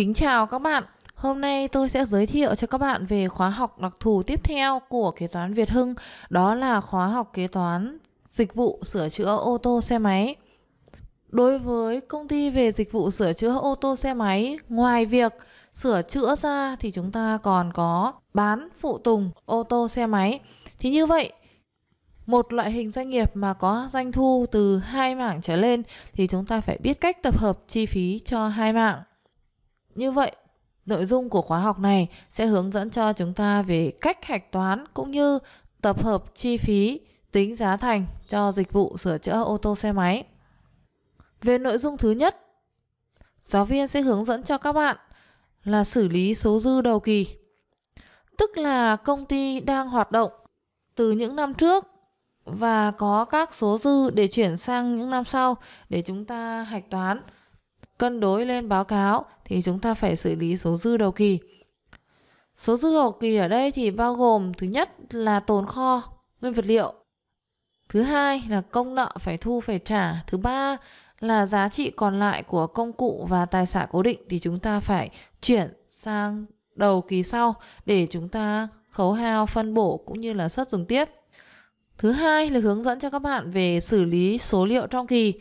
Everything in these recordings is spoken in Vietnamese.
Kính chào các bạn. Hôm nay tôi sẽ giới thiệu cho các bạn về khóa học đặc thù tiếp theo của kế toán Việt Hưng, đó là khóa học kế toán dịch vụ sửa chữa ô tô xe máy. Đối với công ty về dịch vụ sửa chữa ô tô xe máy, ngoài việc sửa chữa ra thì chúng ta còn có bán phụ tùng ô tô xe máy. Thì như vậy, một loại hình doanh nghiệp mà có doanh thu từ hai mảng trở lên thì chúng ta phải biết cách tập hợp chi phí cho hai mảng. Như vậy, nội dung của khóa học này sẽ hướng dẫn cho chúng ta về cách hạch toán cũng như tập hợp chi phí tính giá thành cho dịch vụ sửa chữa ô tô xe máy. Về nội dung thứ nhất, giáo viên sẽ hướng dẫn cho các bạn là xử lý số dư đầu kỳ. Tức là công ty đang hoạt động từ những năm trước và có các số dư để chuyển sang những năm sau để chúng ta hạch toán, cân đối lên báo cáo thì chúng ta phải xử lý số dư đầu kỳ. Số dư đầu kỳ ở đây thì bao gồm thứ nhất là tồn kho nguyên vật liệu. Thứ hai là công nợ phải thu phải trả. Thứ ba là giá trị còn lại của công cụ và tài sản cố định thì chúng ta phải chuyển sang đầu kỳ sau để chúng ta khấu hao phân bổ cũng như là xuất dùng tiếp. Thứ hai là hướng dẫn cho các bạn về xử lý số liệu trong kỳ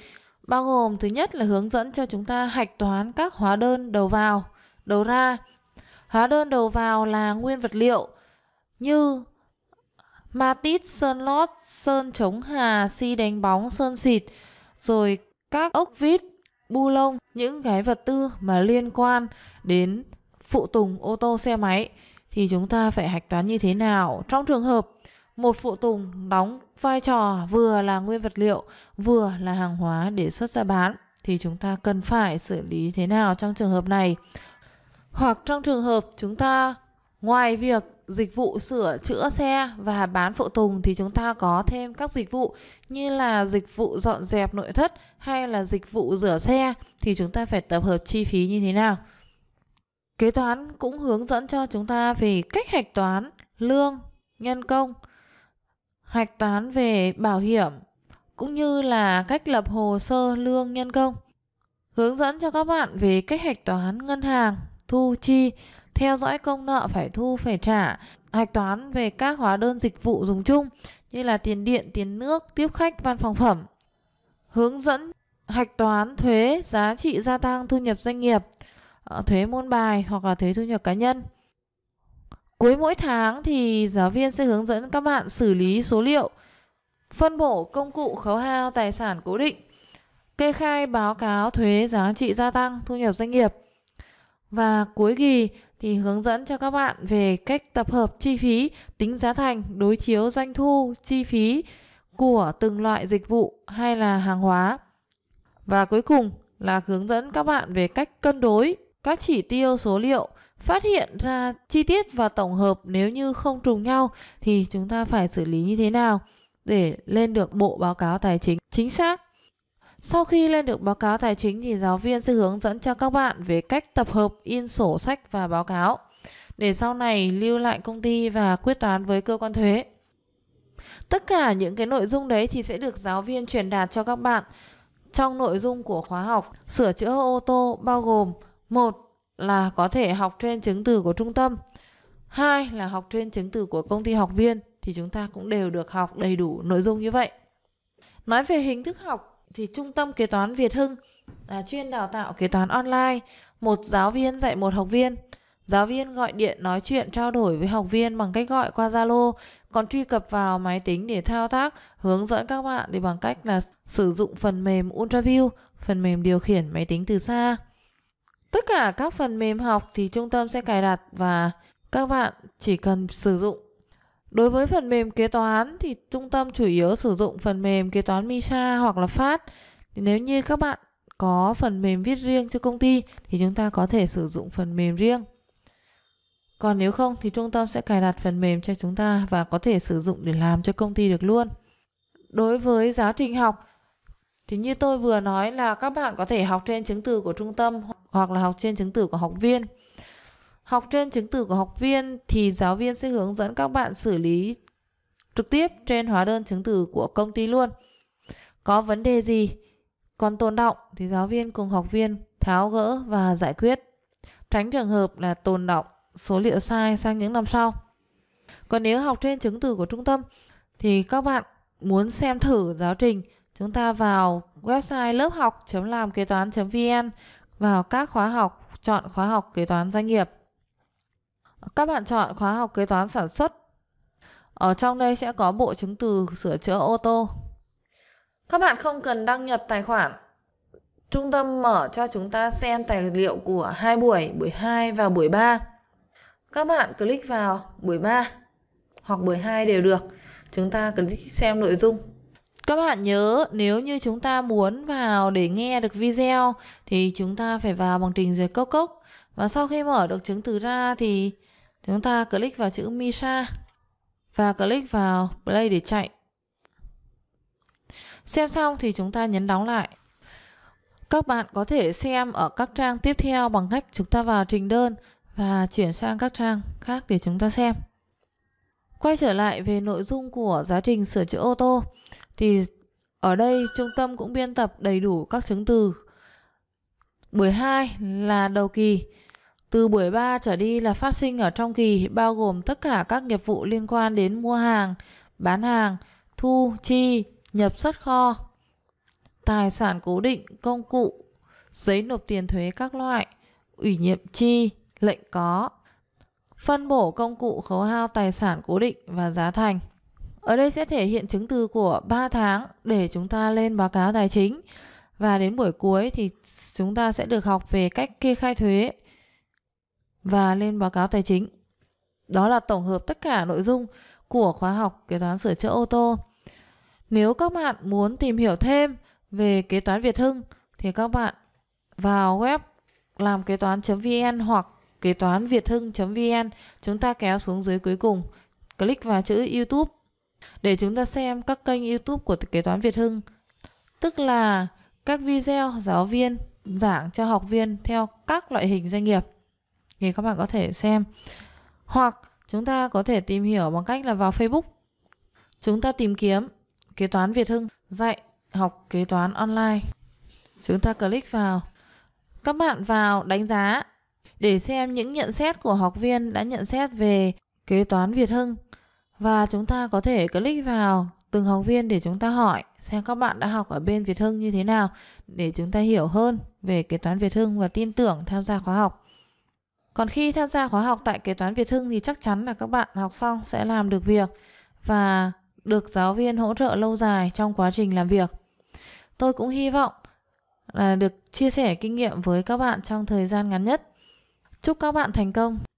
bao gồm thứ nhất là hướng dẫn cho chúng ta hạch toán các hóa đơn đầu vào, đầu ra. Hóa đơn đầu vào là nguyên vật liệu như matit, sơn lót, sơn chống hà, xi đánh bóng, sơn xịt, rồi các ốc vít, bu lông, những cái vật tư mà liên quan đến phụ tùng ô tô xe máy thì chúng ta phải hạch toán như thế nào trong trường hợp một phụ tùng đóng vai trò vừa là nguyên vật liệu, vừa là hàng hóa để xuất ra bán thì chúng ta cần phải xử lý thế nào trong trường hợp này? Hoặc trong trường hợp chúng ta ngoài việc dịch vụ sửa chữa xe và bán phụ tùng thì chúng ta có thêm các dịch vụ như là dịch vụ dọn dẹp nội thất hay là dịch vụ rửa xe thì chúng ta phải tập hợp chi phí như thế nào. Kế toán cũng hướng dẫn cho chúng ta về cách hạch toán lương, nhân công hoạch toán về bảo hiểm cũng như là cách lập hồ sơ lương nhân công. Hướng dẫn cho các bạn về cách hạch toán ngân hàng, thu chi, theo dõi công nợ phải thu phải trả, hạch toán về các hóa đơn dịch vụ dùng chung như là tiền điện, tiền nước, tiếp khách, văn phòng phẩm. Hướng dẫn hạch toán thuế giá trị gia tăng thu nhập doanh nghiệp, ờ, thuế môn bài hoặc là thuế thu nhập cá nhân. Cuối mỗi tháng thì giáo viên sẽ hướng dẫn các bạn xử lý số liệu, phân bổ công cụ khấu hao tài sản cố định, kê khai báo cáo thuế giá trị gia tăng thu nhập doanh nghiệp. Và cuối kỳ thì hướng dẫn cho các bạn về cách tập hợp chi phí, tính giá thành, đối chiếu doanh thu, chi phí của từng loại dịch vụ hay là hàng hóa. Và cuối cùng là hướng dẫn các bạn về cách cân đối các chỉ tiêu số liệu phát hiện ra chi tiết và tổng hợp nếu như không trùng nhau thì chúng ta phải xử lý như thế nào để lên được bộ báo cáo tài chính chính xác. Sau khi lên được báo cáo tài chính thì giáo viên sẽ hướng dẫn cho các bạn về cách tập hợp in sổ sách và báo cáo để sau này lưu lại công ty và quyết toán với cơ quan thuế. Tất cả những cái nội dung đấy thì sẽ được giáo viên truyền đạt cho các bạn trong nội dung của khóa học sửa chữa ô tô bao gồm một là có thể học trên chứng từ của trung tâm. Hai là học trên chứng từ của công ty học viên thì chúng ta cũng đều được học đầy đủ nội dung như vậy. Nói về hình thức học thì trung tâm kế toán Việt Hưng là chuyên đào tạo kế toán online, một giáo viên dạy một học viên. Giáo viên gọi điện nói chuyện trao đổi với học viên bằng cách gọi qua Zalo, còn truy cập vào máy tính để thao tác, hướng dẫn các bạn thì bằng cách là sử dụng phần mềm UltraView, phần mềm điều khiển máy tính từ xa. Tất cả các phần mềm học thì trung tâm sẽ cài đặt và các bạn chỉ cần sử dụng. Đối với phần mềm kế toán thì trung tâm chủ yếu sử dụng phần mềm kế toán Misa hoặc là Phát. nếu như các bạn có phần mềm viết riêng cho công ty thì chúng ta có thể sử dụng phần mềm riêng. Còn nếu không thì trung tâm sẽ cài đặt phần mềm cho chúng ta và có thể sử dụng để làm cho công ty được luôn. Đối với giáo trình học thì như tôi vừa nói là các bạn có thể học trên chứng từ của trung tâm hoặc là học trên chứng từ của học viên. Học trên chứng từ của học viên thì giáo viên sẽ hướng dẫn các bạn xử lý trực tiếp trên hóa đơn chứng từ của công ty luôn. Có vấn đề gì còn tồn động thì giáo viên cùng học viên tháo gỡ và giải quyết. Tránh trường hợp là tồn động số liệu sai sang những năm sau. Còn nếu học trên chứng từ của trung tâm thì các bạn muốn xem thử giáo trình Chúng ta vào website lớp học.làm kế toán.vn vào các khóa học, chọn khóa học kế toán doanh nghiệp. Các bạn chọn khóa học kế toán sản xuất. Ở trong đây sẽ có bộ chứng từ sửa chữa ô tô. Các bạn không cần đăng nhập tài khoản. Trung tâm mở cho chúng ta xem tài liệu của hai buổi, buổi 2 và buổi 3. Các bạn click vào buổi 3 hoặc buổi 2 đều được. Chúng ta click xem nội dung. Các bạn nhớ nếu như chúng ta muốn vào để nghe được video thì chúng ta phải vào bằng trình duyệt cốc cốc và sau khi mở được chứng từ ra thì chúng ta click vào chữ Misa và click vào play để chạy. Xem xong thì chúng ta nhấn đóng lại. Các bạn có thể xem ở các trang tiếp theo bằng cách chúng ta vào trình đơn và chuyển sang các trang khác để chúng ta xem. Quay trở lại về nội dung của giáo trình sửa chữa ô tô thì ở đây trung tâm cũng biên tập đầy đủ các chứng từ. Buổi 2 là đầu kỳ. Từ buổi 3 trở đi là phát sinh ở trong kỳ bao gồm tất cả các nghiệp vụ liên quan đến mua hàng, bán hàng, thu, chi, nhập xuất kho, tài sản cố định, công cụ, giấy nộp tiền thuế các loại, ủy nhiệm chi, lệnh có, phân bổ công cụ khấu hao tài sản cố định và giá thành. Ở đây sẽ thể hiện chứng từ của 3 tháng để chúng ta lên báo cáo tài chính. Và đến buổi cuối thì chúng ta sẽ được học về cách kê khai thuế và lên báo cáo tài chính. Đó là tổng hợp tất cả nội dung của khóa học kế toán sửa chữa ô tô. Nếu các bạn muốn tìm hiểu thêm về kế toán Việt Hưng thì các bạn vào web làm kế toán.vn hoặc kế toán việt hưng.vn chúng ta kéo xuống dưới cuối cùng click vào chữ YouTube để chúng ta xem các kênh YouTube của Kế toán Việt Hưng, tức là các video giáo viên giảng cho học viên theo các loại hình doanh nghiệp thì các bạn có thể xem. Hoặc chúng ta có thể tìm hiểu bằng cách là vào Facebook. Chúng ta tìm kiếm Kế toán Việt Hưng dạy học kế toán online. Chúng ta click vào. Các bạn vào đánh giá để xem những nhận xét của học viên đã nhận xét về kế toán Việt Hưng và chúng ta có thể click vào từng học viên để chúng ta hỏi xem các bạn đã học ở bên Việt Hưng như thế nào để chúng ta hiểu hơn về kế toán Việt Hưng và tin tưởng tham gia khóa học. Còn khi tham gia khóa học tại kế toán Việt Hưng thì chắc chắn là các bạn học xong sẽ làm được việc và được giáo viên hỗ trợ lâu dài trong quá trình làm việc. Tôi cũng hy vọng là được chia sẻ kinh nghiệm với các bạn trong thời gian ngắn nhất. Chúc các bạn thành công!